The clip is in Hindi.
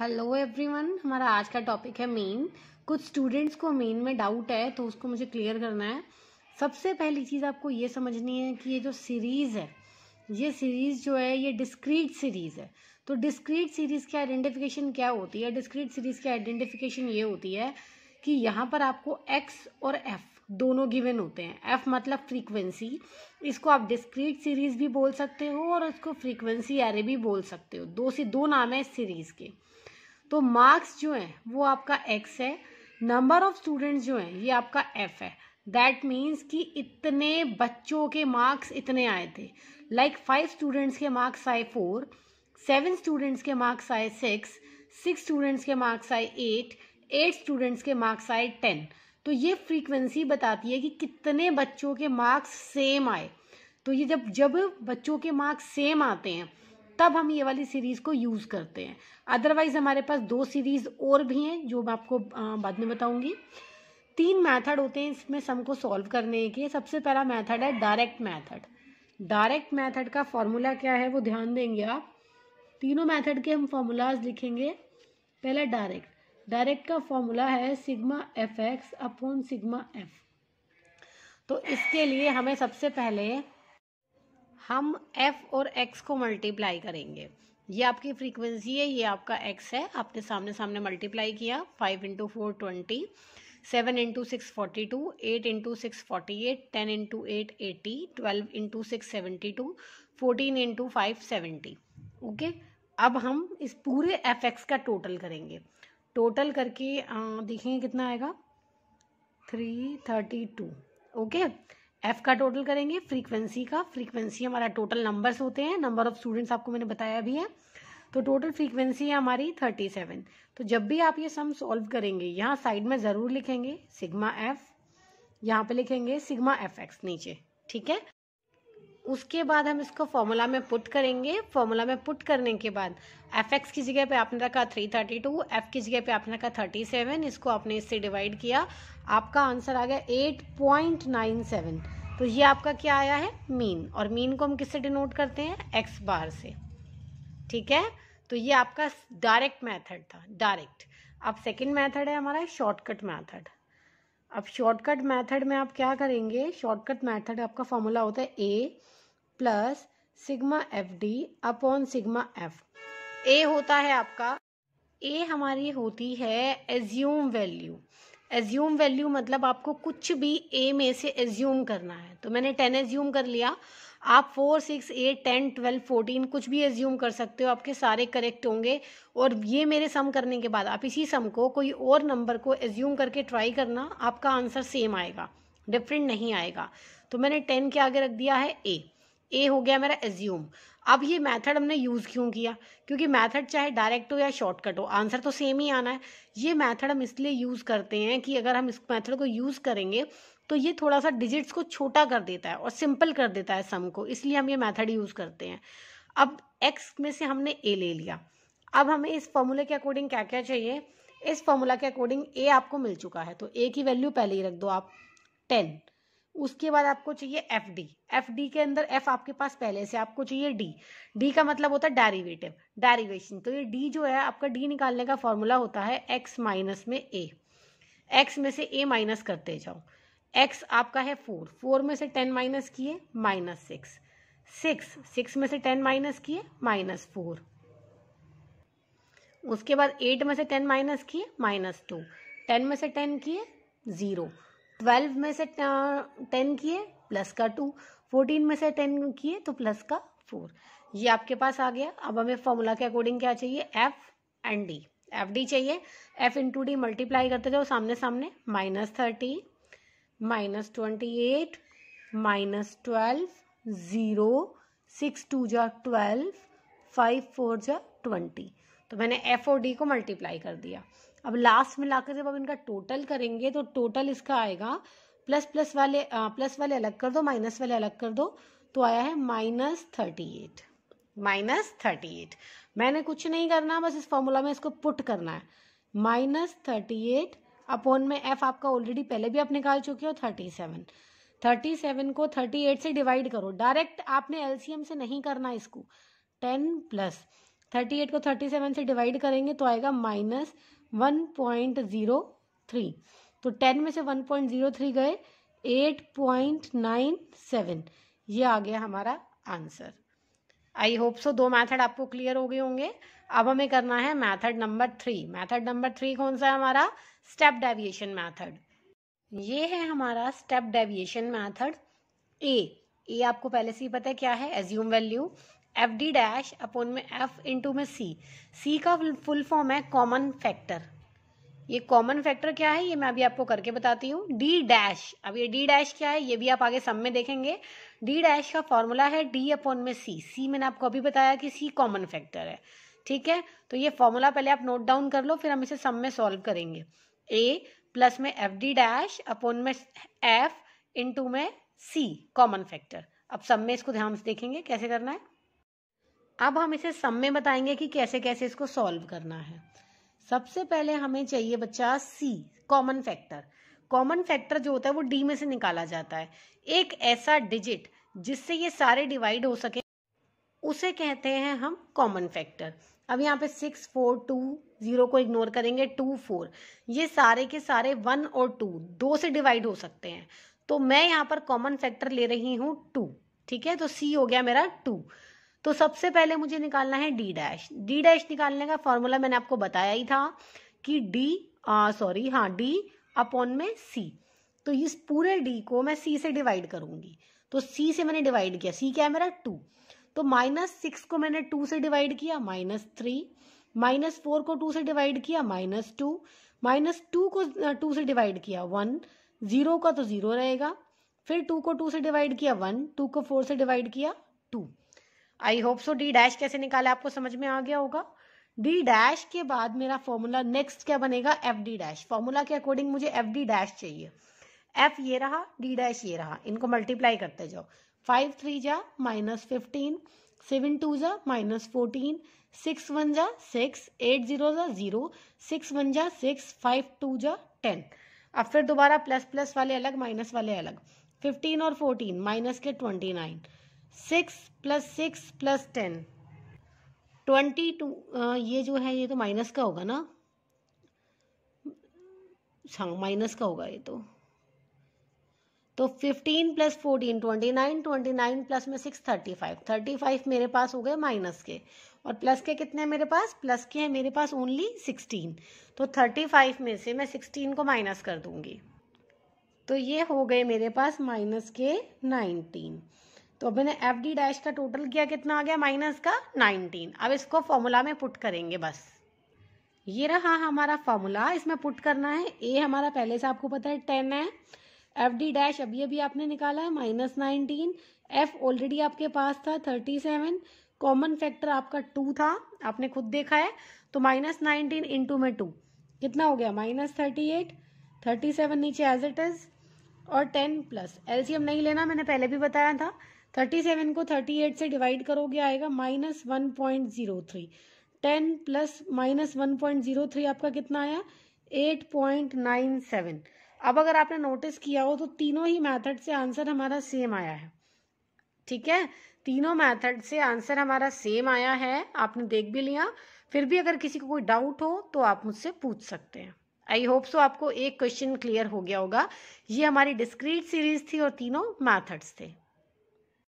हेलो एवरीवन हमारा आज का टॉपिक है मेन कुछ स्टूडेंट्स को मेन में डाउट है तो उसको मुझे क्लियर करना है सबसे पहली चीज़ आपको ये समझनी है कि ये जो सीरीज़ है ये सीरीज़ जो है ये डिस्क्रीट सीरीज़ है तो डिस्क्रीट सीरीज़ की आइडेंटिफिकेशन क्या होती है डिस्क्रीट सीरीज़ की आइडेंटिफिकेशन ये होती है कि यहाँ पर आपको एक्स और एफ़ दोनों गिवन होते हैं एफ मतलब फ्रीक्वेंसी इसको आप डिस्क्रीट सीरीज़ भी बोल सकते हो और इसको फ्रीक्वेंसी एरे भी बोल सकते हो दो से दो नाम है इस सीरीज़ के तो मार्क्स जो हैं वो आपका एक्स है नंबर ऑफ स्टूडेंट्स जो हैं ये आपका एफ है दैट मीन्स कि इतने बच्चों के मार्क्स इतने आए थे लाइक फाइव स्टूडेंट्स के मार्क्स आए फोर सेवन स्टूडेंट्स के मार्क्स आए सिक्स सिक्स स्टूडेंट्स के मार्क्स आए एट एट स्टूडेंट्स के मार्क्स आए टेन तो ये फ्रीक्वेंसी बताती है कि कितने बच्चों के मार्क्स सेम आए तो ये जब जब बच्चों के मार्क्स सेम आते हैं तब हम ये वाली सीरीज़ को यूज़ करते हैं अदरवाइज़ हमारे पास दो सीरीज़ और भी हैं जो मैं आपको बाद में बताऊँगी तीन मेथड होते हैं इसमें सम को सॉल्व करने के सबसे पहला मेथड है डायरेक्ट मेथड डायरेक्ट मेथड का फॉर्मूला क्या है वो ध्यान देंगे आप तीनों मेथड के हम फॉर्मूलाज लिखेंगे पहला डायरेक्ट डायरेक्ट का फॉर्मूला है sigma F X upon sigma F तो इसके लिए हमें सबसे पहले हम एफ और एक्स को मल्टीप्लाई करेंगे ये आपकी फ्रीक्वेंसी है ये आपका एक्स है आपने सामने सामने मल्टीप्लाई किया five into four twenty seven into six forty two eight into six forty eight ten into eight eighty twelve into six seventy two fourteen into five seventy okay अब हम इस पूरे एफ एक्स का टोटल करेंगे टोटल करके देखेंगे कितना आएगा three thirty two okay F का टोटल करेंगे फ्रीक्वेंसी का फ्रीक्वेंसी हमारा टोटल नंबर्स होते हैं नंबर ऑफ स्टूडेंट्स आपको मैंने बताया भी है तो टोटल फ्रीक्वेंसी है हमारी थर्टी सेवन तो जब भी आप ये सम सॉल्व करेंगे यहाँ साइड में ज़रूर लिखेंगे सिग्मा एफ यहाँ पे लिखेंगे सिग्मा एफ एक्स नीचे ठीक है उसके बाद हम इसको फॉर्मूला में पुट करेंगे फॉर्मूला में पुट करने के बाद एफ एक्स की जगह पे आपने रखा थ्री थर्टी टू एफ की जगह पे आपने रखा थर्टी सेवन इसको आपने इससे डिवाइड किया आपका आंसर आ गया एट पॉइंट नाइन सेवन तो ये आपका क्या आया है मीन और मीन को हम किससे डिनोट करते हैं एक्स बार से ठीक है तो ये आपका डायरेक्ट मैथड था डायरेक्ट अब सेकेंड मैथड है हमारा शॉर्टकट मैथड अब शॉर्टकट मेथड में आप क्या करेंगे शॉर्टकट मेथड आपका फॉर्मूला होता है A plus sigma F D upon sigma F A होता है आपका ए हमारी होती है एज्यूम वैल्यू एज्यूम वैल्यू मतलब आपको कुछ भी ए में से एज्यूम करना है तो मैंने टेन एज्यूम कर लिया आप four six eight ten twelve fourteen कुछ भी एज्यूम कर सकते हो आपके सारे करेक्ट होंगे और ये मेरे सम करने के बाद आप इसी सम को कोई और नंबर को एज्यूम करके ट्राई करना आपका आंसर सेम आएगा डिफरेंट नहीं आएगा तो मैंने टेन के आगे रख दिया है ए ए हो गया मेरा एज्यूम अब ये मेथड हमने यूज़ क्यों किया क्योंकि मेथड चाहे डायरेक्ट हो या शॉर्टकट हो आंसर तो सेम ही आना है ये मेथड हम इसलिए यूज़ करते हैं कि अगर हम इस मेथड को यूज़ करेंगे तो ये थोड़ा सा डिजिट्स को छोटा कर देता है और सिंपल कर देता है सम को इसलिए हम ये मेथड यूज़ करते हैं अब एक्स में से हमने ए ले लिया अब हमें इस फॉर्मूले के अकॉर्डिंग क्या क्या चाहिए इस फॉर्मूला के अकॉर्डिंग ए आपको मिल चुका है तो ए की वैल्यू पहले ही रख दो आप टेन उसके बाद आपको चाहिए एफ डी एफ डी के अंदर एफ आपके पास पहले से आपको चाहिए डी डी का मतलब होता है डेरिवेटिव डेरिवेशन तो ये डी जो है आपका डी निकालने का फॉर्मूला होता है एक्स माइनस में ए एक्स में से ए माइनस करते जाओ एक्स आपका है फोर फोर में से टेन माइनस किए माइनस सिक्स सिक्स सिक्स में से टेन माइनस किए माइनस फोर उसके बाद एट में से टेन माइनस किए माइनस टू टेन में से टेन किए ज़ीरो ट्वेल्व में से टेन किए प्लस का टू फोर्टीन में से टेन किए तो प्लस का फोर ये आपके पास आ गया अब हमें फॉर्मूला के अकॉर्डिंग क्या चाहिए F and D F D चाहिए एफ इंटू डी मल्टीप्लाई करते जाओ सामने सामने minus thirty minus twenty eight minus twelve zero six two जा ट्वेल्व फाइव फोर जा ट्वेंटी तो मैंने एफ और डी को मल्टीप्लाई कर दिया अब लास्ट में लाकर जब आप इनका टोटल करेंगे तो टोटल इसका आएगा प्लस प्लस वाले आ, प्लस वाले अलग कर दो माइनस वाले अलग कर दो तो आया है minus thirty eight minus thirty eight मैंने कुछ नहीं करना बस इस फॉर्मूला में इसको पुट करना है माइनस थर्टी एट अपॉन में एफ आपका ऑलरेडी पहले भी आप निकाल चुके हो थर्टी सेवन थर्टी सेवन को थर्टी एट से डिवाइड करो डायरेक्ट आपने एलसीएम से नहीं करना इसको टेन प्लस थर्टी एट को थर्टी सेवन से डिवाइड करेंगे तो आएगा minus one point zero three तो टेन में से वन पॉइंट ज़ीरो थ्री गए एट पॉइंट नाइन सेवन ये आ गया हमारा आंसर आई होप सो दो मेथड आपको क्लियर हो गए होंगे अब हमें करना है method number three method number three कौन सा है हमारा स्टेप डेविएशन मेथड ये है हमारा step deviation method A A आपको पहले से ही पता है क्या है assume value F D dash upon में एफ इंटू में सी सी का फुल फॉर्म है कॉमन फैक्टर ये कॉमन फैक्टर क्या है ये मैं अभी आपको करके बताती हूँ डी डैश अब ये डी डैश क्या है ये भी आप आगे सब में देखेंगे डी डैश का फॉर्मूला है डी अपॉन में सी सी मैंने आपको अभी बताया कि सी कॉमन फैक्टर है ठीक है तो ये फॉर्मूला पहले आप नोट डाउन कर लो फिर हम इसे सम में सॉल्व करेंगे ए प्लस में एफ डी डैश अपोन में एफ इंटू में सी कॉमन फैक्टर अब सब में इसको ध्यान से देखेंगे कैसे करना है अब हम इसे सम में बताएंगे कि कैसे कैसे इसको सॉल्व करना है सबसे पहले हमें चाहिए बच्चा C common factor common factor जो होता है वो डी में से निकाला जाता है एक ऐसा डिजिट जिससे ये सारे डिवाइड हो सके उसे कहते हैं हम कॉमन फैक्टर अब यहाँ पे सिक्स फोर टू जीरो को इग्नोर करेंगे टू फोर ये सारे के सारे वन और टू दो से डिवाइड हो सकते हैं तो मैं यहाँ पर कॉमन फैक्टर ले रही हूँ टू ठीक है तो सी हो गया मेरा टू तो सबसे पहले मुझे निकालना है डी डैश डी डैश निकालने का फॉर्मूला मैंने आपको बताया ही था कि डी सॉरी हाँ डी अपॉन में सी तो इस पूरे डी को मैं सी से डिवाइड करूंगी तो सी से मैंने डिवाइड किया सी क्या है मेरा टू तो माइनस सिक्स को मैंने टू से डिवाइड किया माइनस थ्री माइनस फोर को टू से डिवाइड किया माइनस टू माइनस टू को टू से डिवाइड किया वन जीरो का तो जीरो रहेगा फिर टू को टू से डिवाइड किया वन टू को फोर से डिवाइड किया two I hope so D dash कैसे निकाले आपको समझ में आ गया होगा डी डैश के बाद मेरा फॉर्मूला नेक्स्ट क्या बनेगा एफ डी डैश फॉर्मूला के अकॉर्डिंग मुझे एफ डी डैश चाहिए एफ ये रहा डी डैश ये रहा इनको मल्टीप्लाई करते जाओ फाइव थ्री जा माइनस फिफ्टीन सेवन टू जा माइनस फोर्टीन सिक्स वन जा सिक्स एट जीरो जा जीरो सिक्स वन जा सिक्स फाइव टू जा टेन अब फिर दोबारा प्लस प्लस वाले अलग माइनस वाले अलग फिफ्टीन और फोर्टीन माइनस के twenty nine six plus six plus ten twenty two ये जो है ये तो माइनस का होगा ना हाँ माइनस का होगा ये तो तो fifteen plus fourteen twenty nine twenty nine plus में six thirty five thirty five मेरे पास हो गए माइनस के और प्लस के कितने हैं मेरे पास प्लस के हैं मेरे पास ओनली सिक्सटीन तो थर्टी फाइव में से मैं सिक्सटीन को माइनस कर दूंगी तो ये हो गए मेरे पास माइनस के नाइनटीन तो मैंने एफ डी डैश का टोटल किया कितना आ गया माइनस का नाइनटीन अब इसको फॉर्मूला में पुट करेंगे बस ये रहा हमारा फॉर्मूला इसमें पुट करना है ए हमारा पहले से आपको पता है टेन है एफ डी डैश अभी अभी आपने निकाला है माइनस नाइनटीन एफ ऑलरेडी आपके पास था थर्टी सेवन कॉमन फैक्टर आपका टू था आपने खुद देखा है तो माइनस नाइनटीन इंटू में टू कितना हो गया minus thirty eight thirty seven नीचे एज इट इज और टेन प्लस एलसीएम नहीं लेना मैंने पहले भी बताया था थर्टी सेवन को थर्टी एट से डिवाइड करोगे आएगा minus one point zero three ten plus minus one point zero three आपका कितना आया एट पॉइंट नाइन सेवन अब अगर आपने नोटिस किया हो तो तीनों ही मेथड से आंसर हमारा सेम आया है ठीक है तीनों मेथड से आंसर हमारा सेम आया है आपने देख भी लिया फिर भी अगर किसी को कोई डाउट हो तो आप मुझसे पूछ सकते हैं आई होप सो आपको एक क्वेश्चन क्लियर हो गया होगा ये हमारी डिस्क्रीट सीरीज थी और तीनों मैथड्स थे